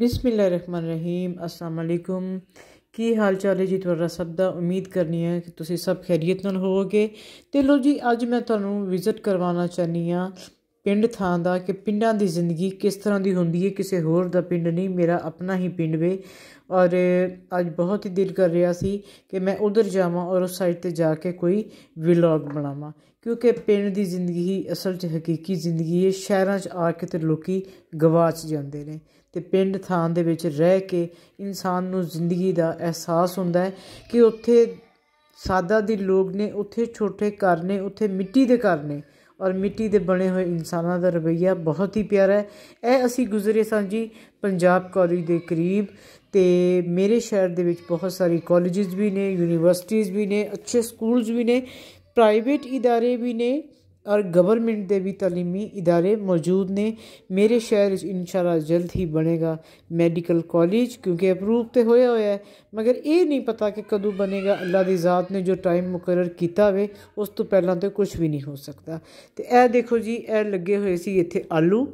बिस्मिल रहमान रहीम असलम की हाल चाल है जी थोड़ा सब का उम्मीद करनी है कि तुम सब खैरियत न हो तो लो जी अज मैं थोड़ा विजिट करवाना चाहनी हाँ ਪਿੰਡ ਥਾਂ ਦਾ ਕਿ ਪਿੰਡਾਂ ਦੀ ਜ਼ਿੰਦਗੀ ਕਿਸ ਤਰ੍ਹਾਂ ਦੀ ਹੁੰਦੀ ਹੈ ਕਿਸੇ ਹੋਰ ਦਾ ਪਿੰਡ ਨਹੀਂ ਮੇਰਾ ਆਪਣਾ ਹੀ ਪਿੰਡ ਵੇ ਔਰ ਅੱਜ ਬਹੁਤ ਹੀ ਦਿਲ ਕਰ ਰਿਹਾ ਸੀ ਕਿ ਮੈਂ ਉਧਰ ਜਾਵਾਂ ਔਰ ਉਸ ਸਾਈਡ ਤੇ ਜਾ ਕੇ ਕੋਈ ਵਲੌਗ ਬਣਾਵਾਂ ਕਿਉਂਕਿ ਪਿੰਡ ਦੀ ਜ਼ਿੰਦਗੀ ਹੀ ਅਸਲ 'ਚ ਹਕੀਕੀ ਜ਼ਿੰਦਗੀ ਹੈ ਸ਼ਹਿਰਾਂ 'ਚ ਆ ਕੇ ਤੇ ਲੋਕੀ ਗਵਾਚ ਜਾਂਦੇ ਨੇ ਤੇ ਪਿੰਡ ਥਾਂ ਦੇ ਵਿੱਚ ਰਹਿ ਕੇ ਇਨਸਾਨ ਨੂੰ ਜ਼ਿੰਦਗੀ ਦਾ ਅਹਿਸਾਸ ਹੁੰਦਾ ਹੈ ਕਿ ਉੱਥੇ ਸਾਦਾ ਦੀ ਲੋਕ ਨੇ ਉੱਥੇ ਛੋਟੇ ਘਰ ਨੇ ਉੱਥੇ ਮਿੱਟੀ ਦੇ ਘਰ ਨੇ ਔਰ ਮਿੱਟੀ ਦੇ ਬਣੇ ਹੋਏ ਇਨਸਾਨਾਂ ਦਾ ਰਵਈਆ ਬਹੁਤ ਹੀ ਪਿਆਰਾ ਹੈ ਇਹ ਅਸੀਂ ਗੁਜ਼ਰੇ ਸਾਂ ਜੀ ਪੰਜਾਬ ਕਾਲਜ ਦੇ ਕਰੀਬ ਤੇ ਮੇਰੇ ਸ਼ਹਿਰ ਦੇ ਵਿੱਚ ਬਹੁਤ ਸਾਰੀ ਕਾਲਜਸ ਵੀ ਨੇ ਯੂਨੀਵਰਸਿਟੀਆਂ ਵੀ ਨੇ ਅੱਛੇ ਸਕੂਲਸ ਵੀ ਨੇ ਪ੍ਰਾਈਵੇਟ ادارے ਵੀ ਨੇ ਔਰ ਗਵਰਨਮੈਂਟ ਦੇ ਵੀ ਤਾਲੀਮੀ ادارے ਮੌਜੂਦ ਨੇ ਮੇਰੇ ਸ਼ਹਿਰ ਵਿੱਚ ਇਨਸ਼ਾਅੱਲਾ ਜਲਦ ਹੀ ਬਣੇਗਾ ਮੈਡੀਕਲ ਕਾਲਜ ਕਿਉਂਕਿ ਅਪਰੂਵ ਤੇ ਹੋਇਆ ਹੋਇਆ ਹੈ ਮਗਰ ਇਹ ਨਹੀਂ ਪਤਾ ਕਿ ਕਦੋਂ ਬਣੇਗਾ ਅੱਲਾ ਦੀ ਜ਼ਾਤ ਨੇ ਜੋ ਟਾਈਮ ਮੁਕਰਰ ਕੀਤਾ ਵੇ ਉਸ ਤੋਂ ਪਹਿਲਾਂ ਤੇ ਕੁਝ ਵੀ ਨਹੀਂ ਹੋ ਸਕਦਾ ਤੇ ਇਹ ਦੇਖੋ ਜੀ ਇਹ ਲੱਗੇ ਹੋਏ ਸੀ ਇੱਥੇ ਆਲੂ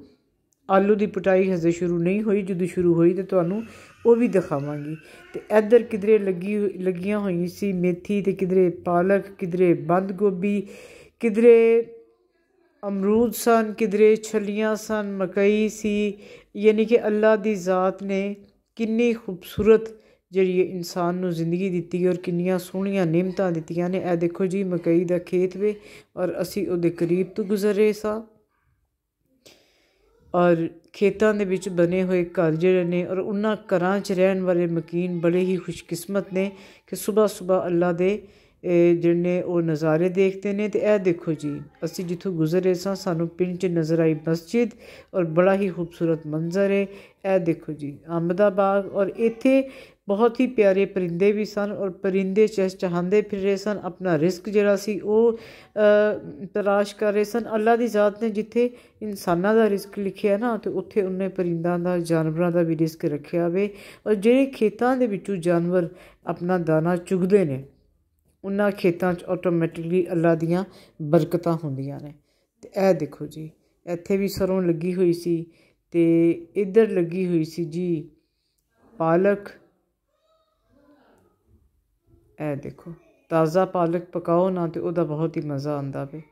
ਆਲੂ ਦੀ ਪਟਾਈ ਹਜੇ ਸ਼ੁਰੂ ਨਹੀਂ ਹੋਈ ਜਦੋਂ ਸ਼ੁਰੂ ਹੋਈ ਤੇ ਤੁਹਾਨੂੰ ਉਹ ਵੀ ਦਿਖਾਵਾਂਗੀ ਤੇ ਇੱਧਰ ਕਿਧਰੇ ਲੱਗੀ ਲੱਗੀਆਂ ਹੋਈਆਂ ਸੀ ਮੇਥੀ ਤੇ ਕਿਧਰੇ ਪਾਲਕ ਕਿਧਰੇ ਬੰਦ ਗੋਭੀ ਕਿਧਰੇ અમરુદ સન કિદરે છલિયા સન મકઈ સી એટલે કે અલ્લાહ દી જાત ને કिन्नી ખુબસુરત જેરી ઇન્સાન નુ જિંદગી દિતી ગે ઓર કिन्नિયા સોહનિયા નેમતા દિતિયા ને આ દેખો જી મકઈ دا ખેત વે ઓર અસી ઉદે કરીબ તુ ગુઝરે સા ઓર ખેતાں دے وچ બને ہوئے ઘર જેરે ને ઓર ઉના ઘરاں ચ રહેન વાલે મકિન બڑے હી ખુશકિસ્મત ને કે સુબહ સુબહ અલ્લાહ દે ਜਿੰਨੇ ਉਹ ਨਜ਼ਾਰੇ ਦੇਖਦੇ ਨੇ ਤੇ ਇਹ ਦੇਖੋ ਜੀ ਅਸੀਂ ਜਿੱਥੋਂ ਗੁਜ਼ਰੇ ਸਾਂ ਸਾਨੂੰ ਪਿੰਡ 'ਚ ਨਜ਼ਰ ਆਈ ਮਸਜਿਦ ਔਰ ਬੜਾ ਹੀ ਖੂਬਸੂਰਤ ਮੰਜ਼ਰ ਹੈ ਇਹ ਦੇਖੋ ਜੀ ਅਹਿਮਦਾਬਾਦ ਔਰ ਇੱਥੇ ਬਹੁਤ ਹੀ ਪਿਆਰੇ ਪਰਿੰਦੇ ਵੀ ਸਨ ਔਰ ਪਰਿੰਦੇ ਚਸ ਚਾਹੰਦੇ ਫਿਰ ਰਹੇ ਸਨ ਆਪਣਾ ਰਿਸਕ ਜਿਹੜਾ ਸੀ ਉਹ ਤਰਾਸ਼ ਕਰ ਰਹੇ ਸਨ ਅੱਲਾ ਦੀ ਜ਼ਾਤ ਨੇ ਜਿੱਥੇ ਇਨਸਾਨਾਂ ਦਾ ਰਿਸਕ ਲਿਖਿਆ ਨਾ ਤੇ ਉੱਥੇ ਉਹਨੇ ਪਰਿੰਦਾਂ ਦਾ ਜਾਨਵਰਾਂ ਦਾ ਵੀ ਰਿਸਕ ਰੱਖਿਆ ਹੋਵੇ ਔਰ ਜਿਹੜੇ ਖੇਤਾਂ ਦੇ ਵਿੱਚੋਂ ਜਾਨਵਰ ਆਪਣਾ ਦਾਣਾ ਚੁਗਦੇ ਨੇ ਉਹਨਾਂ ਖੇਤਾਂ 'ਚ ਆਟੋਮੈਟਿਕਲੀ ਅੱਲਾ ਦੀਆਂ ਬਰਕਤਾਂ ਹੁੰਦੀਆਂ ਨੇ ਤੇ ਇਹ ਦੇਖੋ ਜੀ ਇੱਥੇ ਵੀ ਸਰੋਂ ਲੱਗੀ ਹੋਈ ਸੀ ਤੇ ਇੱਧਰ ਲੱਗੀ ਹੋਈ ਸੀ ਜੀ ਪਾਲਕ ਇਹ ਦੇਖੋ ਤਾਜ਼ਾ ਪਾਲਕ ਪਕਾਓ ਨਾ ਤੇ ਉਹਦਾ ਬਹੁਤ ਹੀ ਮਜ਼ਾ ਆਉਂਦਾ ਵੇ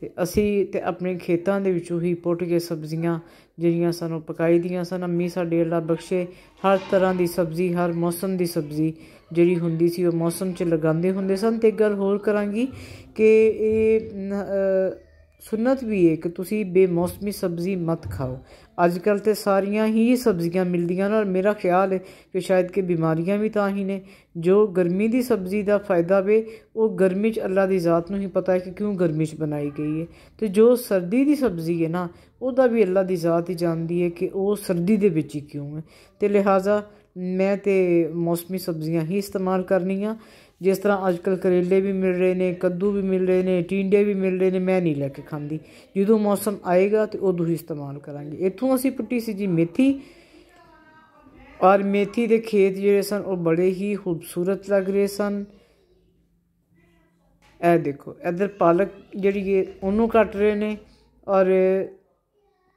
ਤੇ ਅਸੀਂ ਤੇ ਆਪਣੇ ਖੇਤਾਂ ਦੇ ਵਿੱਚੋਂ ਹੀ ਪੁੱਟ ਕੇ ਸਬਜ਼ੀਆਂ ਜਿਹੜੀਆਂ ਸਾਨੂੰ ਪਕਾਈ ਦੀਆਂ ਸਨ ਅੰਮੀ ਸਾਡੇ ਅੱਲਾ ਬਖਸ਼ੇ ਹਰ ਤਰ੍ਹਾਂ ਦੀ ਸਬਜ਼ੀ ਹਰ ਮੌਸਮ ਦੀ ਸਬਜ਼ੀ ਜਿਹੜੀ ਹੁੰਦੀ ਸੀ ਉਹ ਮੌਸਮ 'ਚ ਲਗਾਉਂਦੇ ਹੁੰਦੇ ਸਨ ਤੇ ਗੱਲ ਹੋਰ ਕਰਾਂਗੀ ਕਿ ਇਹ ਸੁਨਤ ਵੀ ਹੈ ਕਿ ਤੁਸੀਂ ਬੇਮੌਸਮੀ ਸਬਜ਼ੀ ਮਤ ਖਾਓ ਅੱਜ ਕੱਲ ਤੇ ਸਾਰੀਆਂ ਹੀ ਸਬਜ਼ੀਆਂ ਮਿਲਦੀਆਂ ਨੇ ਔਰ ਮੇਰਾ ਖਿਆਲ ਹੈ ਕਿ ਸ਼ਾਇਦ ਕਿ ਬਿਮਾਰੀਆਂ ਵੀ ਤਾਂ ਹੀ ਨੇ ਜੋ ਗਰਮੀ ਦੀ ਸਬਜ਼ੀ ਦਾ ਫਾਇਦਾ ਵੇ ਉਹ ਗਰਮੀ 'ਚ ਅੱਲਾ ਦੀ ਜ਼ਾਤ ਨੂੰ ਹੀ ਪਤਾ ਹੈ ਕਿ ਕਿਉਂ ਗਰਮੀ 'ਚ ਬਣਾਈ ਗਈ ਹੈ ਤੇ ਜੋ ਸਰਦੀ ਦੀ ਸਬਜ਼ੀ ਹੈ ਨਾ ਉਹਦਾ ਵੀ ਅੱਲਾ ਦੀ ਜ਼ਾਤ ਹੀ ਜਾਣਦੀ ਹੈ ਕਿ ਉਹ ਸਰਦੀ ਦੇ ਵਿੱਚ ਹੀ ਕਿਉਂ ਹੈ ਤੇ ਲਿਹਾਜ਼ਾ ਮੈਂ ਤੇ ਮੌਸਮੀ ਸਬਜ਼ੀਆਂ ਹੀ ਇਸਤੇਮਾਲ ਕਰਨੀਆਂ ਜਿਸ ਤਰ੍ਹਾਂ ਅੱਜ ਕੱਲ ਕਰੇਲੇ ਵੀ ਮਿਲ ਰਹੇ ਨੇ ਕੱਦੂ ਵੀ ਮਿਲ ਰਹੇ ਨੇ ਟਿੰਡੇ ਵੀ ਮਿਲ ਰਹੇ ਨੇ ਮੈਂ ਨਹੀਂ ਲੈ ਕੇ ਖਾਂਦੀ ਜਦੋਂ ਮੌਸਮ ਆਏਗਾ ਤੇ ਉਦੋਂ ਹੀ ਇਸਤੇਮਾਲ ਕਰਾਂਗੇ ਇੱਥੋਂ ਅਸੀਂ ਪੁੱਟੀ ਸੀ ਜੀ ਮੇਥੀ ਔਰ ਮੇਥੀ ਦੇ ਖੇਤ ਜਿਹੜੇ ਸਨ ਉਹ ਬੜੇ ਹੀ ਖੂਬਸੂਰਤ ਲੱਗ ਰਹੇ ਸਨ ਇਹ ਦੇਖੋ ਇਧਰ ਪਾਲਕ ਜਿਹੜੀ ਹੈ ਉਹਨੂੰ ਕੱਟ ਰਹੇ ਨੇ ਔਰ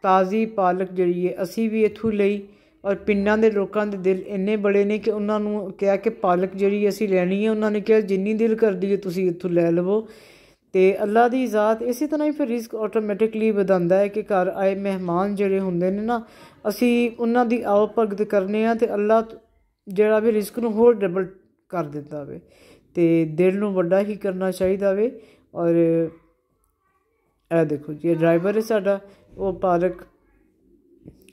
ਤਾਜ਼ੀ ਪਾਲਕ ਜਿਹੜੀ ਹੈ ਅਸੀਂ ਵੀ ਇੱਥੋਂ ਲਈ ਔਰ ਪਿੰਡਾਂ ਦੇ ਲੋਕਾਂ ਦੇ ਦਿਲ ਇੰਨੇ ਬੜੇ ਨੇ ਕਿ ਉਹਨਾਂ ਨੂੰ ਕਿਹਾ ਕਿ ਪਾਲਕ ਜਿਹੜੀ ਅਸੀਂ ਲੈਣੀ ਹੈ ਉਹਨਾਂ ਨੇ ਕਿਹਾ ਜਿੰਨੀ ਦਿਲ ਕਰਦੀ ਹੈ ਤੁਸੀਂ ਇੱਥੋਂ ਲੈ ਲਵੋ ਤੇ ਅੱਲਾ ਦੀ ਜ਼ਾਤ ਇਸੇ ਤਰ੍ਹਾਂ ਹੀ ਫਿਰ ਰਿਸਕ ਆਟੋਮੈਟਿਕਲੀ ਵਧਾਉਂਦਾ ਹੈ ਕਿ ਘਰ ਆਏ ਮਹਿਮਾਨ ਜਿਹੜੇ ਹੁੰਦੇ ਨੇ ਨਾ ਅਸੀਂ ਉਹਨਾਂ ਦੀ ਆਓ ਭਗਤ ਕਰਨੇ ਆ ਤੇ ਅੱਲਾ ਜਿਹੜਾ ਵੀ ਰਿਸਕ ਨੂੰ ਹੋਰ ਡਬਲ ਕਰ ਦਿੰਦਾ ਵੇ ਤੇ ਦਿਲ ਨੂੰ ਵੱਡਾ ਹੀ ਕਰਨਾ ਚਾਹੀਦਾ ਵੇ ਔਰ ਇਹ ਦੇਖੋ ਜੀ ਡਰਾਈਵਰ ਹੈ ਸਾਡਾ ਉਹ ਪਾਰਕ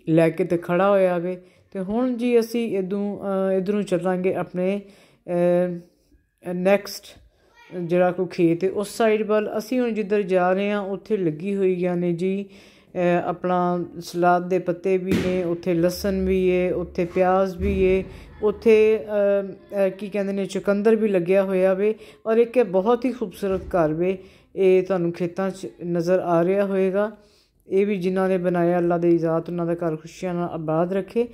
ਲੈ ਕੇ ਤੇ ਖੜਾ ਹੋਇਆ ਵੇ ਤੇ ਹੁਣ ਜੀ ਅਸੀਂ ਇਦੋਂ ਇਧਰੋਂ ਚੱਲਾਂਗੇ ਆਪਣੇ ਨੈਕਸਟ ਜਿਹੜਾ ਕੋ ਖੇਤ ਹੈ ਉਸ ਸਾਈਡ ਵੱਲ ਅਸੀਂ ਹੁਣ ਜਿੱਧਰ ਜਾ ਰਹੇ ਹਾਂ ਉੱਥੇ ਲੱਗੀ ਹੋਈਆਂ ਨੇ ਜੀ ਆਪਣਾ ਸਲਾਦ ਦੇ ਪੱਤੇ ਵੀ ਨੇ ਉੱਥੇ ਲਸਣ ਵੀ ਏ ਉੱਥੇ ਪਿਆਜ਼ ਵੀ ਏ ਉੱਥੇ ਕੀ ਕਹਿੰਦੇ ਨੇ ਚੁਕੰਦਰ ਵੀ ਲੱਗਿਆ ਹੋਇਆ ਵੇ ਔਰ ਇੱਕ ਬਹੁਤ ਹੀ ਖੂਬਸੂਰਤ ਘਰ ਵੇ ਇਹ ਤੁਹਾਨੂੰ ਖੇਤਾਂ 'ਚ ਨਜ਼ਰ ਆ ਰਿਹਾ ਹੋਵੇਗਾ ਇਹ ਵੀ ਜਿਨ੍ਹਾਂ ਨੇ ਬਣਾਇਆ ਅੱਲਾ ਦੇ ਇਜ਼ਾਤ ਉਹਨਾਂ ਦਾ ਘਰ ਖੁਸ਼ੀਆਂ ਨਾਲ ਆਬਾਦ ਰੱਖੇ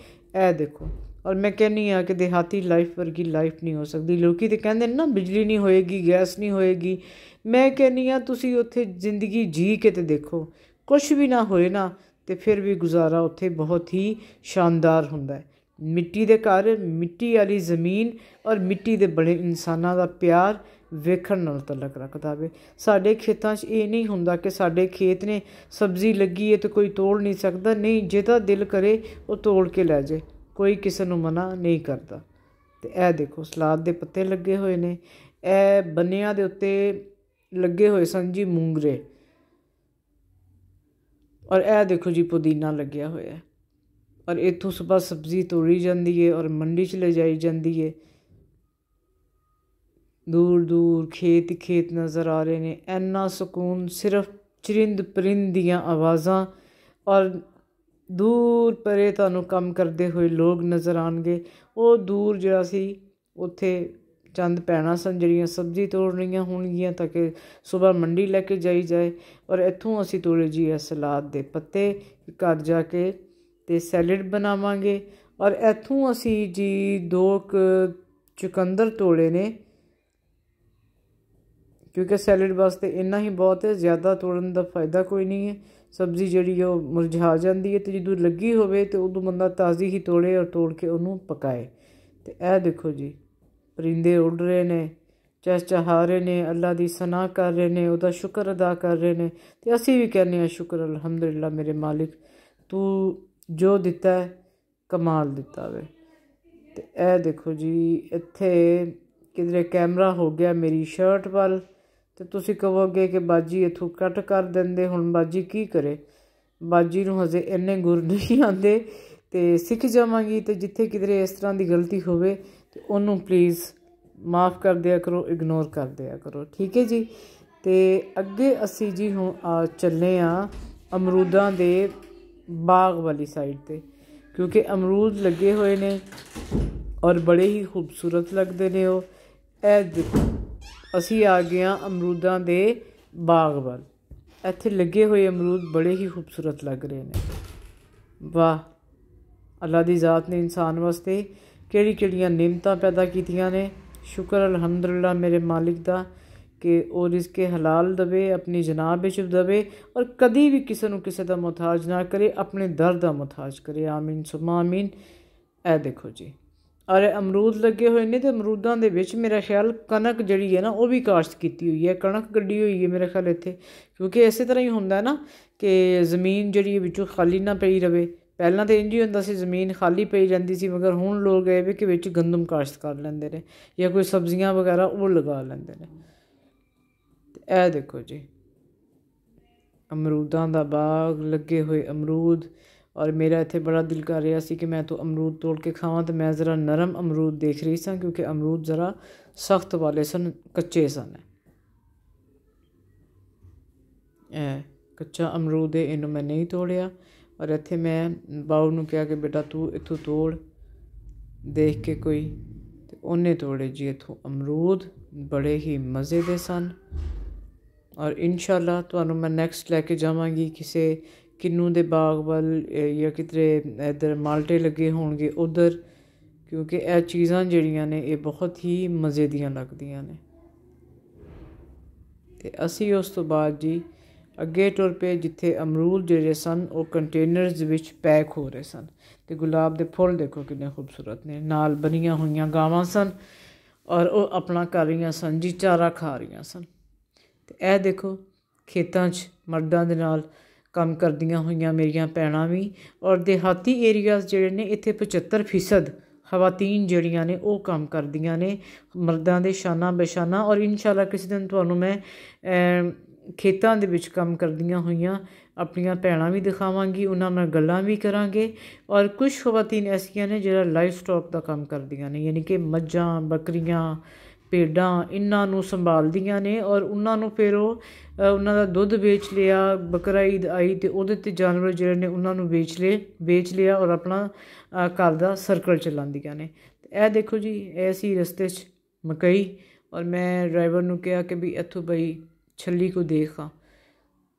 ਐ ਦੇਖੋ ਔਰ ਮੈਂ ਕਹਿੰਨੀ ਆ ਕਿ ਦਿਹਾਤੀ ਲਾਈਫ ਵਰਗੀ ਲਾਈਫ ਨਹੀਂ ਹੋ ਸਕਦੀ ਲੋਕੀ ਤੇ ਕਹਿੰਦੇ ਨੇ ਨਾ ਬਿਜਲੀ ਨਹੀਂ ਹੋਏਗੀ ਗੈਸ ਨਹੀਂ ਹੋਏਗੀ ਮੈਂ ਕਹਿੰਨੀ ਆ ਤੁਸੀਂ ਉੱਥੇ ਜ਼ਿੰਦਗੀ ਜੀ ਕੇ ਤੇ ਦੇਖੋ ਕੁਝ ਵੀ ਨਾ ਹੋਏ ਨਾ ਤੇ ਫਿਰ ਵੀ ਗੁਜ਼ਾਰਾ ਉੱਥੇ ਬਹੁਤ ਹੀ ਸ਼ਾਨਦਾਰ ਹੁੰਦਾ ਹੈ ਮਿੱਟੀ ਦੇ ਘਰ ਮਿੱਟੀ ਵਾਲੀ ਜ਼ਮੀਨ ਔਰ ਮਿੱਟੀ ਦੇ ਬੜੇ ਇਨਸਾਨਾਂ ਦਾ ਪਿਆਰ ਵੇਖਣ ਨਾਲ ਤਲਕ ਰੱਖਦਾ ਵੇ ਸਾਡੇ ਖੇਤਾਂ 'ਚ ਇਹ ਨਹੀਂ ਹੁੰਦਾ ਕਿ ਸਾਡੇ ਖੇਤ ਨੇ ਸਬਜ਼ੀ ਲੱਗੀ ਹੈ ਤੇ ਕੋਈ ਤੋੜ ਨਹੀਂ ਸਕਦਾ ਨਹੀਂ ਜਿਹਦਾ ਦਿਲ ਕਰੇ ਉਹ ਤੋੜ ਕੇ ਲੈ ਜਾਏ ਕੋਈ ਕਿਸੇ ਨੂੰ ਮਨਾ ਨਹੀਂ ਕਰਦਾ ਤੇ ਇਹ ਦੇਖੋ ਸਲਾਦ ਦੇ ਪੱਤੇ ਲੱਗੇ ਹੋਏ ਨੇ ਇਹ ਬੰਨਿਆਂ ਦੇ ਉੱਤੇ ਲੱਗੇ ਹੋਏ ਸਨ ਜੀ ਮੂੰਗਰੇ ਔਰ ਇਹ ਦੇਖੋ ਜੀ ਪੁਦੀਨਾ ਲੱਗਿਆ ਹੋਇਆ ਔਰ ਇਥੋਂ ਸਵੇਰ ਸਬਜ਼ੀ ਤੋੜੀ ਜਾਂਦੀ ਏ ਔਰ ਮੰਡੀ 'ਚ ਲੈ ਜਾਈ ਜਾਂਦੀ ਏ ਦੂਰ ਦੂਰ ਖੇਤ ਖੇਤ ਨਜ਼ਰ ਆ ਰਹੇ ਨੇ ਐਨਾ ਸਕੂਨ ਸਿਰਫ ਚਰਿੰਦ ਪਰਿੰਦ ਦੀਆਂ ਆਵਾਜ਼ਾਂ ਔਰ ਦੂਰ ਪਰੇ ਤੁਹਾਨੂੰ ਕੰਮ ਕਰਦੇ ਹੋਏ ਲੋਕ ਨਜ਼ਰ ਆਣਗੇ ਉਹ ਦੂਰ ਜਿਹੜਾ ਸੀ ਉੱਥੇ ਚੰਦ ਪੈਣਾ ਸਨ ਜਿਹੜੀਆਂ ਸਬਜ਼ੀ ਤੋੜ ਰਹੀਆਂ ਹੋਣਗੀਆਂ ਤਾਂ ਕਿ ਸਵੇਰ ਮੰਡੀ ਲੈ ਕੇ ਜਾਈ ਜਾਏ ਔਰ ਇੱਥੋਂ ਅਸੀਂ ਤੋੜੇ ਜੀ ਇਹ ਸਲਾਦ ਦੇ ਪੱਤੇ ਘਰ ਜਾ ਕੇ ਤੇ ਸੈਲਡ ਬਣਾਵਾਂਗੇ ਔਰ ਇੱਥੋਂ ਅਸੀਂ ਜੀ ਦੋ ਚੁਕੰਦਰ ਤੋੜੇ ਨੇ ਕਿਉਂਕਿ ਸੈਲਡ ਵਾਸਤੇ ਇੰਨਾ ਹੀ ਬਹੁਤ ਹੈ ਜ਼ਿਆਦਾ ਤੋੜਨ ਦਾ ਫਾਇਦਾ ਕੋਈ ਨਹੀਂ ਹੈ ਸਬਜ਼ੀ ਜਿਹੜੀ ਉਹ ਮੁਰਝਾ ਜਾਂਦੀ ਹੈ ਤੇ ਜਦੋਂ ਲੱਗੀ ਹੋਵੇ ਤੇ ਉਦੋਂ ਬੰਦਾ ਤਾਜ਼ੀ ਹੀ ਤੋੜੇ ਔਰ ਤੋੜ ਕੇ ਉਹਨੂੰ ਪਕਾਏ ਤੇ ਇਹ ਦੇਖੋ ਜੀ ਪਰਿੰਦੇ ਉੱਡ ਰਹੇ ਨੇ ਚਹਚਹਾ ਰਹੇ ਨੇ ਅੱਲਾ ਦੀ ਸਨਾ ਕਰ ਰਹੇ ਨੇ ਉਹਦਾ ਸ਼ੁਕਰ ਅਦਾ ਕਰ ਰਹੇ ਨੇ ਤੇ ਅਸੀਂ ਵੀ ਕਹਿੰਦੇ ਆ ਸ਼ੁਕਰ ਅਲਹਮਦੁਲਿਲਾ ਮੇਰੇ ਮਾਲਿਕ ਤੂੰ ਜੋ ਦਿੱਤਾ ਹੈ ਕਮਾਲ ਦਿੱਤਾ ਵੇ ਤੇ ਇਹ ਦੇਖੋ ਜੀ ਇੱਥੇ ਕਿਧਰੇ ਕੈਮਰਾ ਹੋ ਗਿਆ ਮੇਰੀ ਸ਼ਰਟ ਵੱਲ ਤੇ ਤੁਸੀਂ ਕਹੋਗੇ ਕਿ ਬਾਜੀ ਇਥੋਂ ਕੱਟ ਕਰ ਦਿੰਦੇ ਹੁਣ ਬਾਜੀ ਕੀ ਕਰੇ ਬਾਜੀ ਨੂੰ ਹਜੇ ਇੰਨੇ ਗੁਰ ਨਹੀਂ ਆਂਦੇ ਤੇ ਸਿੱਖ ਜਾਵਾਂਗੀ ਤੇ ਜਿੱਥੇ ਕਿਧਰੇ ਇਸ ਤਰ੍ਹਾਂ ਦੀ ਗਲਤੀ ਹੋਵੇ ਤੇ ਉਹਨੂੰ ਪਲੀਜ਼ ਮਾਫ ਕਰ ਦਿਆ ਕਰੋ ਇਗਨੋਰ ਕਰ ਦਿਆ ਕਰੋ ਠੀਕ ਹੈ ਜੀ ਤੇ ਅੱਗੇ ਅਸੀਂ ਜੀ ਹੁਣ ਆ ਚੱਲੇ ਆ ਅਮਰੂਦਾਂ ਦੇ ਬਾਗ ਵਾਲੀ ਸਾਈਡ ਤੇ ਕਿਉਂਕਿ ਅਮਰੂਦ ਲੱਗੇ ਹੋਏ ਨੇ ਔਰ ਬੜੇ ਹੀ ਖੂਬਸੂਰਤ ਲੱਗਦੇ ਨੇ ਉਹ ਇਹ ਦੇਖੋ ਅਸੀਂ ਆ ਗਏ ਹਾਂ ਅਮਰੂਦਾਂ ਦੇ ਬਾਗ ਵੱਲ ਇੱਥੇ ਲੱਗੇ ਹੋਏ ਅਮਰੂਦ ਬੜੇ ਹੀ ਖੂਬਸੂਰਤ ਲੱਗ ਰਹੇ ਨੇ ਵਾਹ ਅੱਲਾ ਦੀ ਜ਼ਾਤ ਨੇ ਇਨਸਾਨ ਵਾਸਤੇ ਕਿਹੜੀ ਕਿਹੜੀਆਂ ਨਿਮਤਾਂ ਪੈਦਾ ਕੀਤੀਆਂ ਨੇ ਸ਼ੁਕਰ ਅਲਹਮਦੁਲਿਲਾ ਮੇਰੇ ਮਾਲਿਕ ਦਾ ਕਿ ਉਹ ਰਿਜ਼ਕੇ ਹਲਾਲ ਦਵੇ ਆਪਣੀ ਜਨਾਬ ਵਿੱਚ ਦਵੇ ਔਰ ਕਦੀ ਵੀ ਕਿਸੇ ਨੂੰ ਕਿਸੇ ਦਾ ਮੁਹਤਾਜ ਨਾ ਕਰੇ ਆਪਣੇ ਦਰ ਦਾ ਮੁਹਤਾਜ ਕਰੇ ਆਮੀਨ ਸੁਮਾ ਆਮੀਨ ਐ ਦੇਖੋ ਜੀ ਔਰ ਅਮਰੂਦ ਲੱਗੇ ਹੋਏ ਨੇ ਤੇ ਅਮਰੂਦਾਂ ਦੇ ਵਿੱਚ ਮੇਰਾ ਖਿਆਲ ਕਣਕ ਜਿਹੜੀ ਹੈ ਨਾ ਉਹ ਵੀ ਕਾਸ਼ਤ ਕੀਤੀ ਹੋਈ ਹੈ ਕਣਕ ਗੱਡੀ ਹੋਈ ਹੈ ਮੇਰੇ ਖਿਆਲ ਇੱਥੇ ਕਿਉਂਕਿ ਇਸੇ ਤਰ੍ਹਾਂ ਹੀ ਹੁੰਦਾ ਨਾ ਕਿ ਜ਼ਮੀਨ ਜਿਹੜੀ ਵਿੱਚੋਂ ਖਾਲੀ ਨਾ ਪਈ ਰਵੇ ਪਹਿਲਾਂ ਤਾਂ ਇੰਜ ਹੀ ਹੁੰਦਾ ਸੀ ਜ਼ਮੀਨ ਖਾਲੀ ਪਈ ਜਾਂਦੀ ਸੀ ਮਗਰ ਹੁਣ ਲੋਕ ਇਹ ਵੀ ਕਿ ਵਿੱਚ ਗੰਦਮ ਕਾਸ਼ਤ ਕਰ ਲੈਂਦੇ ਨੇ ਜਾਂ ਕੋਈ ਸਬਜ਼ੀਆਂ ਵਗੈਰਾ ਉਹ ਲਗਾ ਲੈਂਦੇ ਨੇ ਤੇ ਇਹ ਦੇਖੋ ਜੀ ਅਮਰੂਦਾਂ ਦਾ ਬਾਗ ਲੱਗੇ ਹੋਏ ਅਮਰੂਦ और मेरा इतने बड़ा दिल कर रहा है कि मैं तो अमरूद तोड़ के खावा तो मैं ज़रा नरम अमरूद देख रही सा क्योंकि अमरूद ज़रा सख्त वाले सन कच्चे सन है कच्चा अमरूद है इन मैं नहीं तोड़िया और इतने मैं बाबू ने कहा कि बेटा तू इतों तोड़ देख के कोई तो उन्हें तोड़े जी इतों अमरूद बड़े ही मज़े ਦੇ ਸਨ ਔਰ ਇਨਸ਼ਾਅੱਲਾ ਤੁਹਾਨੂੰ ਮੈਂ ਨੈਕਸਟ ਲੈ ਕੇ ਜਾਵਾਂਗੀ ਕਿੰਨੂ ਦੇ ਬਾਗ ਵੱਲ ਜਾਂ ਕਿਤੇ ਇਧਰ ਮਾਲਟੇ ਲੱਗੇ ਹੋਣਗੇ ਉਧਰ ਕਿਉਂਕਿ ਇਹ ਚੀਜ਼ਾਂ ਜਿਹੜੀਆਂ ਨੇ ਇਹ ਬਹੁਤ ਹੀ ਮਜ਼ੇ ਦੀਆਂ ਲੱਗਦੀਆਂ ਨੇ ਤੇ ਅਸੀਂ ਉਸ ਤੋਂ ਬਾਅਦ ਜੀ ਅੱਗੇ ਟੁਰ ਪਏ ਜਿੱਥੇ ਅਮਰੂਦ ਜਿਹੜੇ ਸਨ ਉਹ ਕੰਟੇਨਰਸ ਵਿੱਚ ਪੈਕ ਹੋ ਰਹੇ ਸਨ ਤੇ ਗੁਲਾਬ ਦੇ ਫੁੱਲ ਦੇਖੋ ਕਿੰਨੇ ਖੂਬਸੂਰਤ ਨੇ ਨਾਲ ਬਣੀਆਂ ਹੋਈਆਂ ਗਾਵਾਂ ਸਨ ਔਰ ਉਹ ਆਪਣਾ ਕਰ ਰਹੀਆਂ ਸਨ ਜੀ ਚਾਰਾ ਖਾ ਰਹੀਆਂ ਸਨ ਤੇ ਇਹ ਦੇਖੋ ਖੇਤਾਂ 'ਚ ਮਰਦਾਂ ਦੇ ਨਾਲ ਕੰਮ ਕਰਦੀਆਂ ਹੋਈਆਂ ਮੇਰੀਆਂ ਪੈਣਾ ਵੀ ਔਰ ਦਿਹਾਤੀ ਏਰੀਆਜ਼ ਜਿਹੜੇ ਨੇ ਇੱਥੇ 75% ਖਵਾਤੀਨ ਜਿਹੜੀਆਂ ਨੇ ਉਹ ਕੰਮ ਕਰਦੀਆਂ ਨੇ ਮਰਦਾਂ ਦੇ ਸ਼ਾਨਾ ਬੇਸ਼ਾਨਾ ਔਰ ਇਨਸ਼ਾਅੱਲਾ ਕਿਸੇ ਦਿਨ ਤੁਹਾਨੂੰ ਮੈਂ ਖੇਤਾਂ ਦੇ ਵਿੱਚ ਕੰਮ ਕਰਦੀਆਂ ਹੋਈਆਂ ਆਪਣੀਆਂ ਪੈਣਾ ਵੀ ਦਿਖਾਵਾਂਗੀ ਉਹਨਾਂ ਨਾਲ ਗੱਲਾਂ ਵੀ ਕਰਾਂਗੇ ਔਰ ਕੁਝ ਖਵਾਤੀਨ ਐਸੀਆਂ ਨੇ ਜਿਹੜਾ ਲਾਈਫ ਸਟਾਕ ਦਾ ਕੰਮ ਕਰਦੀਆਂ ਨੇ ਯਾਨੀ ਕਿ ਮੱਝਾਂ ਬੱਕਰੀਆਂ ਭੇਡਾਂ ਇਹਨਾਂ ਨੂੰ ਸੰਭਾਲਦੀਆਂ ਨੇ ਔਰ ਉਹਨਾਂ ਨੂੰ ਫਿਰ ਉਹ ਉਹਨਾਂ ਦਾ ਦੁੱਧ ਵੇਚ ਲਿਆ ਬਕਰਾ ਈਦ ਆਈ ਤੇ ਉਹਦੇ ਤੇ ਜਾਨਵਰ ਜਿਹੜੇ ਨੇ ਉਹਨਾਂ ਨੂੰ ਵੇਚ ਲਏ ਵੇਚ ਲਿਆ ਔਰ ਆਪਣਾ ਘਰ ਦਾ ਸਰਕਲ ਚਲਾਉਂਦੀਆਂ ਨੇ ਇਹ ਦੇਖੋ ਜੀ ਐਸੀ ਰਸਤੇ 'ਚ ਮਕਈ ਔਰ ਮੈਂ ਡਰਾਈਵਰ ਨੂੰ ਕਿਹਾ ਕਿ ਵੀ ਇੱਥੋਂ ਬਈ ਛੱਲੀ ਕੋ ਦੇਖਾ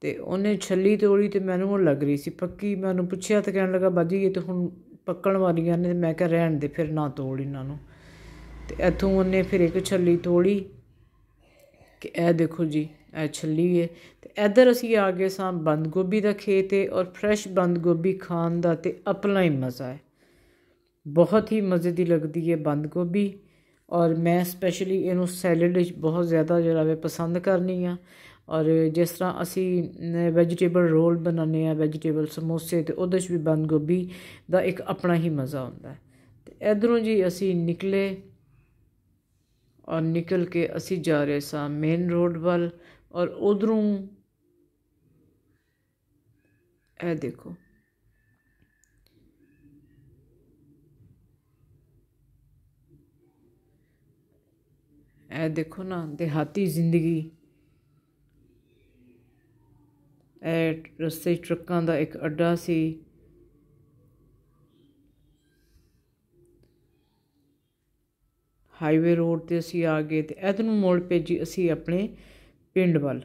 ਤੇ ਉਹਨੇ ਛੱਲੀ ਤੋੜੀ ਤੇ ਮੈਨੂੰ ਉਹ ਲੱਗ ਰਹੀ ਸੀ ਪੱਕੀ ਮੈਂ ਉਹਨੂੰ ਪੁੱਛਿਆ ਤੇ ਕਹਿਣ ਲੱਗਾ ਬਾਜੀ ਇਹ ਤੇ ਹੁਣ ਪੱਕਣ ਵਾਲੀਆਂ ਨੇ ਮੈਂ ਕਿਹਾ ਰਹਿਣ ਦੇ ਫਿਰ ਨਾ ਤੋੜ ਇਹਨਾਂ ਨੂੰ ਤੇ ਇਥੋਂ ਉਹਨੇ ਫਿਰ ਇੱਕ ਛੱਲੀ ਤੋੜੀ ਕਿ ਇਹ ਦੇਖੋ ਜੀ ਇਹ ਛੱਲੀ ਹੈ ਤੇ ਇਧਰ ਅਸੀਂ ਆ ਗਏ ਸਾਂ ਬੰਦ ਗੋਭੀ ਦਾ ਖੇਤ ਹੈ ਔਰ ਫਰੈਸ਼ ਬੰਦ ਗੋਭੀ ਖਾਣ ਦਾ ਤੇ ਆਪਣਾ ਹੀ ਮਜ਼ਾ ਹੈ ਬਹੁਤ ਹੀ ਮਜ਼ੇ ਦੀ ਲੱਗਦੀ ਹੈ ਬੰਦ ਗੋਭੀ ਔਰ ਮੈਂ ਸਪੈਸ਼ਲੀ ਇਹਨੂੰ ਸੈਲਡ ਵਿੱਚ ਬਹੁਤ ਜ਼ਿਆਦਾ ਜਿਹੜਾ ਵੇ ਪਸੰਦ ਕਰਨੀ ਆ ਔਰ ਜਿਸ ਤਰ੍ਹਾਂ ਅਸੀਂ ਵੈਜੀਟੇਬਲ ਰੋਲ ਬਣਾਉਨੇ ਆ ਵੈਜੀਟੇਬਲ ਸਮੋਸੇ ਤੇ ਉਹਦੇ ਵਿੱਚ ਵੀ ਬੰਦ ਗੋਭੀ ਦਾ ਇੱਕ ਆਪਣਾ ਹੀ ਮਜ਼ਾ ਹੁੰਦਾ ਹੈ ਤੇ ਇਧਰੋਂ ਜੀ ਅਸੀਂ ਨਿਕਲੇ ਔਰ ਨਿਕਲ ਕੇ ਅਸੀਂ ਜਾ ਰਹੇ ਸਾਂ ਮੇਨ ਰੋਡ ਵੱਲ ਔਰ ਉਧਰੋਂ ਇਹ ਦੇਖੋ ਇਹ ਦੇਖੋ ਨਾ ਦਿਹਾਤੀ ਜ਼ਿੰਦਗੀ ਇਹ ਰਸਤੇ ਟਰੱਕਾਂ ਦਾ ਇੱਕ ਅੱਡਾ ਸੀ ਹਾਈਵੇ ਰੋਡ ਤੇ ਅਸੀਂ ਆ ਗਏ ਤੇ ਇਧਰ ਨੂੰ ਮੋੜ ਭੇਜੀ ਅਸੀਂ ਆਪਣੇ ਪਿੰਡ ਵੱਲ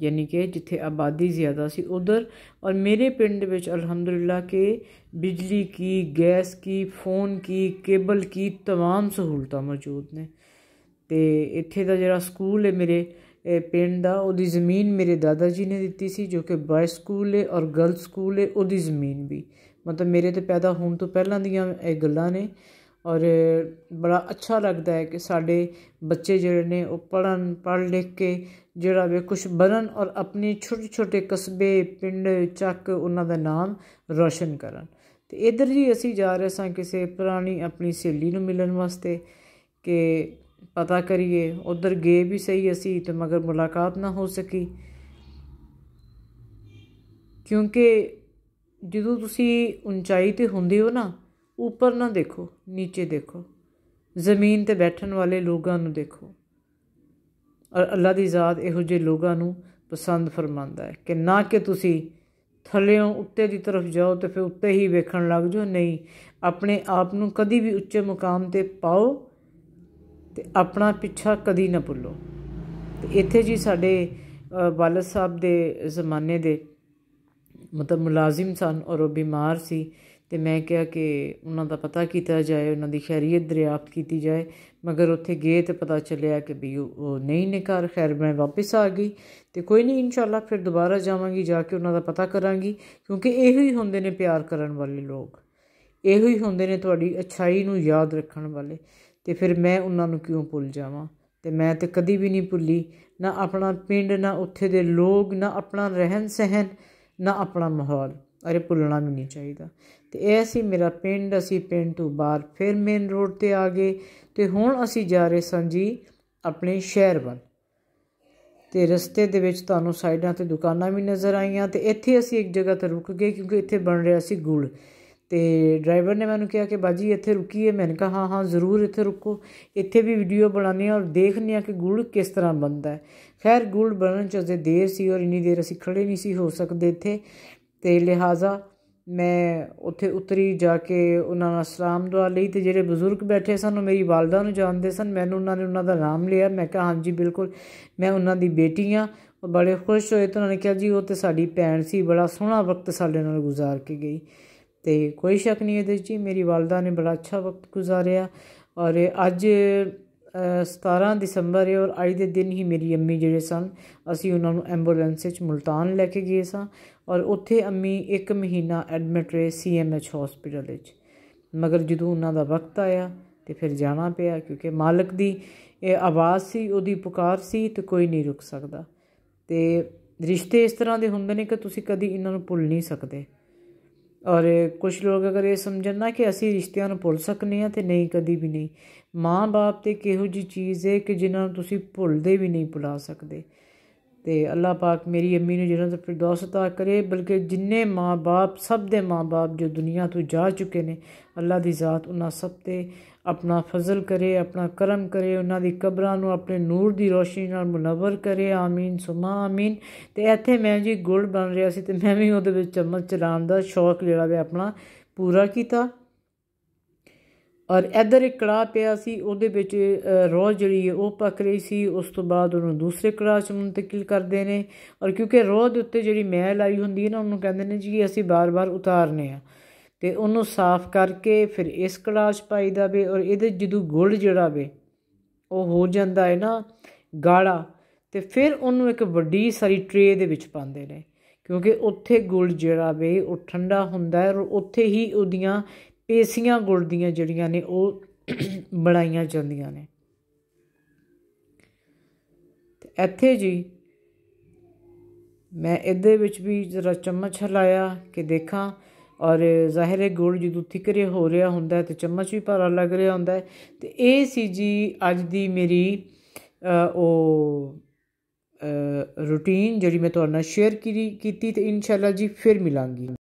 ਯਾਨੀ ਕਿ ਜਿੱਥੇ ਆਬਾਦੀ ਜ਼ਿਆਦਾ ਸੀ ਉਧਰ ਔਰ ਮੇਰੇ ਪਿੰਡ ਵਿੱਚ ਅਲਹਮਦੁਲਿਲਾ ਕਿ ਬਿਜਲੀ ਕੀ ਗੈਸ ਕੀ ਫੋਨ ਕੀ ਕੇਬਲ ਕੀ तमाम ਸਹੂਲਤਾਂ ਮੌਜੂਦ ਨੇ ਤੇ ਇੱਥੇ ਦਾ ਜਿਹੜਾ ਸਕੂਲ ਹੈ ਮੇਰੇ ਇਹ ਪਿੰਡ ਦਾ ਉਹਦੀ ਜ਼ਮੀਨ ਮੇਰੇ ਦਾਦਾ ਜੀ ਨੇ ਦਿੱਤੀ ਸੀ ਜੋ ਕਿ ਬਾਇ ਸਕੂਲ ਹੈ ਔਰ ਗਰਲ ਸਕੂਲ ਹੈ ਉਹਦੀ ਜ਼ਮੀਨ ਵੀ ਮਤਲਬ ਮੇਰੇ ਤੇ ਪੈਦਾ ਹੋਣ ਤੋਂ ਪਹਿਲਾਂ ਦੀਆਂ ਇਹ ਗੱਲਾਂ ਨੇ ਔਰ ਬੜਾ ਅੱਛਾ ਲੱਗਦਾ ਹੈ ਕਿ ਸਾਡੇ ਬੱਚੇ ਜਿਹੜੇ ਨੇ ਉਹ ਪੜਨ ਪੜ੍ਹ ਲਿਖ ਕੇ ਜਿਹੜਾ ਵੀ ਕੁਝ ਬਨਨ ਔਰ ਆਪਣੇ ਛੋਟੇ ਛੋਟੇ ਕਸਬੇ ਪਿੰਡ ਚੱਕ ਉਹਨਾਂ ਦਾ ਨਾਮ ਰੋਸ਼ਨ ਕਰਨ ਤੇ ਇਧਰ ਜੀ ਅਸੀਂ ਜਾ ਰਹੇ ਸਾਂ ਕਿਸੇ ਪੁਰਾਣੀ ਆਪਣੀ ਸਹੇਲੀ ਨੂੰ ਮਿਲਣ ਵਾਸਤੇ ਕਿ ਪਤਾ ਕਰੀਏ ਉਧਰ ਗਏ ਵੀ ਸਹੀ ਅਸੀਂ ਤੇ ਮਗਰ ਮੁਲਾਕਾਤ ਨਾ ਹੋ ਸਕੀ ਕਿਉਂਕਿ ਜਦੋਂ ਤੁਸੀਂ ਉਚਾਈ ਤੇ ਹੁੰਦੇ ਹੋ ਨਾ ਉੱਪਰ ਨਾ ਦੇਖੋ ਨੀਚੇ ਦੇਖੋ ਜ਼ਮੀਨ ਤੇ ਬੈਠਣ ਵਾਲੇ ਲੋਕਾਂ ਨੂੰ ਦੇਖੋ ਔਰ ਅੱਲਾ ਦੀ ਜ਼ਾਤ ਇਹੋ ਜਿਹੇ ਲੋਕਾਂ ਨੂੰ ਪਸੰਦ ਫਰਮਾਂਦਾ ਹੈ ਕਿ ਨਾ ਕਿ ਤੁਸੀਂ ਥੱਲੇੋਂ ਉੱਤੇ ਦੀ ਤਰਫ ਜਾਓ ਤੇ ਫਿਰ ਉੱਤੇ ਹੀ ਵੇਖਣ ਲੱਗ ਜਾਓ ਨਹੀਂ ਆਪਣੇ ਆਪ ਨੂੰ ਕਦੀ ਵੀ ਉੱਚੇ ਮੁਕਾਮ ਤੇ ਪਾਓ ਤੇ ਆਪਣਾ ਪਿੱਛਾ ਕਦੀ ਨਾ ਭੁੱਲੋ ਤੇ ਇੱਥੇ ਜੀ ਸਾਡੇ ਵਾਲਦ ਸਾਹਿਬ ਦੇ ਜ਼ਮਾਨੇ ਦੇ ਮਤਲਬ ਮੁਲਾਜ਼ਮ ਸਨ ਔਰ ਉਹ ਬਿਮਾਰ ਸੀ ਤੇ ਮੈਂ ਕਿਹਾ ਕਿ ਉਹਨਾਂ ਦਾ ਪਤਾ ਕੀਤਾ ਜਾਏ ਉਹਨਾਂ ਦੀ ਖੈਰੀਅਤ ਦਰਿਆਫਤ ਕੀਤੀ ਜਾਏ ਮਗਰ ਉੱਥੇ ਗਏ ਤੇ ਪਤਾ ਚੱਲਿਆ ਕਿ ਵੀ ਉਹ ਨਹੀਂ ਨੇ ਘਰ ਖੈਰ ਮੈਂ ਵਾਪਸ ਆ ਗਈ ਤੇ ਕੋਈ ਨਹੀਂ ਇਨਸ਼ਾਅੱਲਾ ਫਿਰ ਦੁਬਾਰਾ ਜਾਵਾਂਗੀ ਜਾ ਕੇ ਉਹਨਾਂ ਦਾ ਪਤਾ ਕਰਾਂਗੀ ਕਿਉਂਕਿ ਇਹੋ ਹੀ ਹੁੰਦੇ ਨੇ ਪਿਆਰ ਕਰਨ ਵਾਲੇ ਲੋਕ ਇਹੋ ਹੀ ਹੁੰਦੇ ਨੇ ਤੁਹਾਡੀ ਅਛਾਈ ਨੂੰ ਯਾਦ ਰੱਖਣ ਵਾਲੇ ਤੇ ਫਿਰ ਮੈਂ ਉਹਨਾਂ ਨੂੰ ਕਿਉਂ ਭੁੱਲ ਜਾਵਾਂ ਤੇ ਮੈਂ ਤੇ ਕਦੀ ਵੀ ਨਹੀਂ ਭੁੱਲੀ ਨਾ ਆਪਣਾ ਪਿੰਡ ਨਾ ਉੱਥੇ ਦੇ ਲੋਕ ਨਾ ਆਪਣਾ ਰਹਿਣ ਸਹਿਣ ਨਾ ਆਪਣਾ ਮਾਹੌਲ ਅਰੇ ਭੁੱਲਣਾ ਵੀ ਨਹੀਂ ਚਾਹੀਦਾ ਤੇ ਇਹ ਸੀ ਮੇਰਾ ਪਿੰਡ ਅਸੀਂ ਪਿੰਡ ਤੋਂ ਬਾਹਰ ਫਿਰ ਮੇਨ ਰੋਡ ਤੇ ਆ ਗਏ ਤੇ ਹੁਣ ਅਸੀਂ ਜਾ ਰਹੇ ਸਾਂ ਜੀ ਆਪਣੇ ਸ਼ਹਿਰ ਵੱਲ ਤੇ ਰਸਤੇ ਦੇ ਵਿੱਚ ਤੁਹਾਨੂੰ ਸਾਈਡਾਂ ਤੇ ਦੁਕਾਨਾਂ ਵੀ ਨਜ਼ਰ ਆਈਆਂ ਤੇ ਇੱਥੇ ਅਸੀਂ ਇੱਕ ਜਗ੍ਹਾ ਤੇ ਰੁਕ ਗਏ ਕਿਉਂਕਿ ਇੱਥੇ ਬਣ ਰਿਹਾ ਸੀ ਗੁੜ ਤੇ ਡਰਾਈਵਰ ਨੇ ਮੈਨੂੰ ਕਿਹਾ ਕਿ ਬਾਜੀ ਇੱਥੇ ਰੁਕੀਏ ਮੈਂ ਕਿਹਾ ਹਾਂ ਹਾਂ ਜ਼ਰੂਰ ਇੱਥੇ ਰੁਕੋ ਇੱਥੇ ਵੀ ਵੀਡੀਓ ਬਣਾਉਣੀ ਔਰ ਦੇਖਣੀ ਆ ਕਿ ਗੁੜ ਕਿਸ ਤਰ੍ਹਾਂ ਬਣਦਾ ਹੈ ਖੈਰ ਗੁੜ ਬਣਨ ਚ ਅਜੇ ਦੇਰ ਸੀ ਔਰ ਇਨੀ ਦੇਰ ਅਸੀਂ ਖੜੇ ਨਹੀਂ ਸੀ ਹੋ ਸਕਦੇ ਇੱਥੇ ਤੇ ਲਿਹਾਜ਼ਾ ਮੈਂ ਉੱਥੇ ਉਤਰੀ ਜਾ ਕੇ ਉਹਨਾਂ ਨਾਲ ਸਲਾਮ ਦੁਆ ਲਈ ਤੇ ਜਿਹੜੇ ਬਜ਼ੁਰਗ ਬੈਠੇ ਸਨ ਉਹ ਮੇਰੀ ਵਾਲਦਾ ਨੂੰ ਜਾਣਦੇ ਸਨ ਮੈਨੂੰ ਉਹਨਾਂ ਨੇ ਉਹਨਾਂ ਦਾ ਨਾਮ ਲਿਆ ਮੈਂ ਕਿਹਾ ਹਾਂਜੀ ਬਿਲਕੁਲ ਮੈਂ ਉਹਨਾਂ ਦੀ ਬੇਟੀ ਆ ਉਹ ਬੜੇ ਖੁਸ਼ ਹੋਏ ਤੇ ਉਹਨਾਂ ਨੇ ਕਿਹਾ ਜੀ ਉਹ ਤੇ ਸਾਡੀ ਭੈਣ ਸੀ ਬੜਾ ਸੋਹਣਾ ਵਕਤ ਸਾਡੇ ਨਾਲ ਗੁਜ਼ਾਰ ਕੇ ਗਈ ਤੇ ਕੋਈ ਸ਼ੱਕ ਨਹੀਂ ਇਹਦੇ ਜੀ ਮੇਰੀ ਵਾਲਦਾ ਨੇ ਬੜਾ ਅੱਛਾ ਵਕਤ ਗੁਜ਼ਾਰਿਆ ਔਰ ਅੱਜ 17 ਦਸੰਬਰ ਹੈ ਔਰ ਅੱਜ ਦੇ ਦਿਨ ਹੀ ਮੇਰੀ ਅੰਮੀ ਜਿਹੜੇ ਸਨ ਅਸੀਂ ਉਹਨਾਂ ਨੂੰ ਐਂਬੂਲੈਂਸ ਵਿੱਚ ਮਲਤਾਨ ਲੈ ਕੇ ਗਏ ਸਾਂ ਔਰ ਉੱਥੇ ਅੰਮੀ ਇੱਕ ਮਹੀਨਾ ਐਡਮਿਟ ਰਹੇ ਸੀਐਮਐਚ ਹਸਪੀਟਲ ਵਿੱਚ ਮਗਰ ਜਦੋਂ ਉਹਨਾਂ ਦਾ ਵਕਤ ਆਇਆ ਤੇ ਫਿਰ ਜਾਣਾ ਪਿਆ ਕਿਉਂਕਿ ਮਾਲਕ ਦੀ ਇਹ ਆਵਾਜ਼ ਸੀ ਉਹਦੀ ਪੁਕਾਰ ਸੀ ਤੇ ਕੋਈ ਨਹੀਂ ਰੁਕ ਸਕਦਾ ਤੇ ਰਿਸ਼ਤੇ ਇਸ ਤਰ੍ਹਾਂ ਦੇ ਹੁੰਦੇ ਨੇ ਕਿ ਤੁਸੀਂ ਕਦੀ ਇਹਨਾਂ ਨੂੰ ਭੁੱਲ ਨਹੀਂ ਸਕਦੇ ਔਰ ਕੁਝ ਲੋਕ ਅਗਰ ਇਹ ਸਮਝਣ ਨਾ ਕਿ ਅਸੀਂ ਰਿਸ਼ਤਿਆਂ ਨੂੰ ਭੁੱਲ ਸਕਨੇ ਆ ਤੇ ਨਹੀਂ ਕਦੀ ਵੀ ਨਹੀਂ ਮਾਂ-ਬਾਪ ਤੇ ਕਿਹੋ ਜੀ ਚੀਜ਼ ਹੈ ਕਿ ਜਿਨ੍ਹਾਂ ਨੂੰ ਤੁਸੀਂ ਭੁੱਲਦੇ ਵੀ ਨਹੀਂ ਭੁਲਾ ਸਕਦੇ ਤੇ ਅੱਲਾਹ ਪਾਕ ਮੇਰੀ ਅੰਮੀ ਨੂੰ ਜਿਹਨਾਂ ਜਨਤ ਫਿਰਦੌਸ عطا ਕਰੇ ਬਲਕਿ ਜਿੰਨੇ ਮਾਪੇ ਸਭ ਦੇ ਮਾਪੇ ਜੋ ਦੁਨੀਆ ਤੋਂ ਜਾ ਚੁੱਕੇ ਨੇ ਅੱਲਾ ਦੀ ਜ਼ਾਤ ਉਹਨਾਂ ਸਭ ਤੇ ਆਪਣਾ ਫਜ਼ਲ ਕਰੇ ਆਪਣਾ ਕਰਮ ਕਰੇ ਉਹਨਾਂ ਦੀ ਕਬਰਾਂ ਨੂੰ ਆਪਣੇ ਨੂਰ ਦੀ ਰੋਸ਼ਨੀ ਨਾਲ ਮੁਨਵਰ ਕਰੇ ਆਮੀਨ ਸੁਮਾ ਆਮੀਨ ਤੇ ਇੱਥੇ ਮੈਂ ਜੀ ਗੁੜ ਬਣ ਰਿਹਾ ਸੀ ਤੇ ਮੈਂ ਵੀ ਉਹਦੇ ਵਿੱਚ ਚਮਚ ਚਲਾਉਣ ਦਾ ਸ਼ੌਕ ਜਿਹੜਾ ਵੇ ਆਪਣਾ ਪੂਰਾ ਕੀਤਾ ਔਰ ਇਧਰ ਇੱਕ ਕੜਾ ਪਿਆ ਸੀ ਉਹਦੇ ਵਿੱਚ ਰੋਹ ਜਿਹੜੀ ਉਹ ਪੱਕ ਰਹੀ ਸੀ ਉਸ ਤੋਂ ਬਾਅਦ ਉਹਨੂੰ ਦੂਸਰੇ ਕੜਾ 'ਚ ਮੁੰਤਕਿਲ ਕਰਦੇ ਨੇ ਔਰ ਕਿਉਂਕਿ ਰੋਹ ਦੇ ਉੱਤੇ ਜਿਹੜੀ ਮੈਲ ਆਈ ਹੁੰਦੀ ਹੈ ਨਾ ਉਹਨੂੰ ਕਹਿੰਦੇ ਨੇ ਜੀ ਅਸੀਂ ਬਾਰ-ਬਾਰ ਉਤਾਰਨੇ ਆ ਤੇ ਉਹਨੂੰ ਸਾਫ਼ ਕਰਕੇ ਫਿਰ ਇਸ ਕੜਾ 'ਚ ਪਾਈਦਾ ਵੇ ਔਰ ਇਹਦੇ ਜਦੋਂ ਗੁੜ ਜਿਹੜਾ ਵੇ ਉਹ ਹੋ ਜਾਂਦਾ ਹੈ ਨਾ ਗਾੜਾ ਤੇ ਫਿਰ ਉਹਨੂੰ ਇੱਕ ਵੱਡੀ ਸਾਰੀ ਟ੍ਰੇ ਦੇ ਵਿੱਚ ਪਾਉਂਦੇ ਨੇ ਕਿਉਂਕਿ ਉੱਥੇ ਗੁੜ ਜਿਹੜਾ ਵੇ ਉਹ ਠੰਡਾ ਹੁੰਦਾ ਹੈ ਔਰ ਉੱਥੇ ਹੀ ਉਹਦੀਆਂ ਪੇਸੀਆਂ ਗੁੜ ਦੀਆਂ ਜਿਹੜੀਆਂ ਨੇ ਉਹ ਬਣਾਈਆਂ ਜਾਂਦੀਆਂ ਨੇ ਤੇ ਇੱਥੇ ਜੀ ਮੈਂ ਇਹਦੇ ਵਿੱਚ ਵੀ ਜ਼ਰਾ ਚਮਚ ਹਲਾਇਆ ਕਿ ਦੇਖਾਂ ਔਰ ਜ਼ਾਹਿਰ ਹੈ ਗੁੜ ਜਦੋਂ ਥਿਕਰੇ ਹੋ ਰਿਹਾ ਹੁੰਦਾ ਤੇ ਚਮਚ ਵੀ ਭਾਰਾ ਲੱਗ ਰਿਹਾ ਹੁੰਦਾ ਤੇ ਇਹ ਸੀ ਜੀ ਅੱਜ ਦੀ ਮੇਰੀ ਉਹ ਰੂਟੀਨ ਜਿਹੜੀ ਮੈਂ ਤੁਹਾਡੇ ਨਾਲ ਸ਼ੇਅਰ ਕੀਤੀ ਤੇ ਇਨਸ਼ਾਅੱਲਾ ਜੀ ਫਿਰ ਮਿਲਾਂਗੀ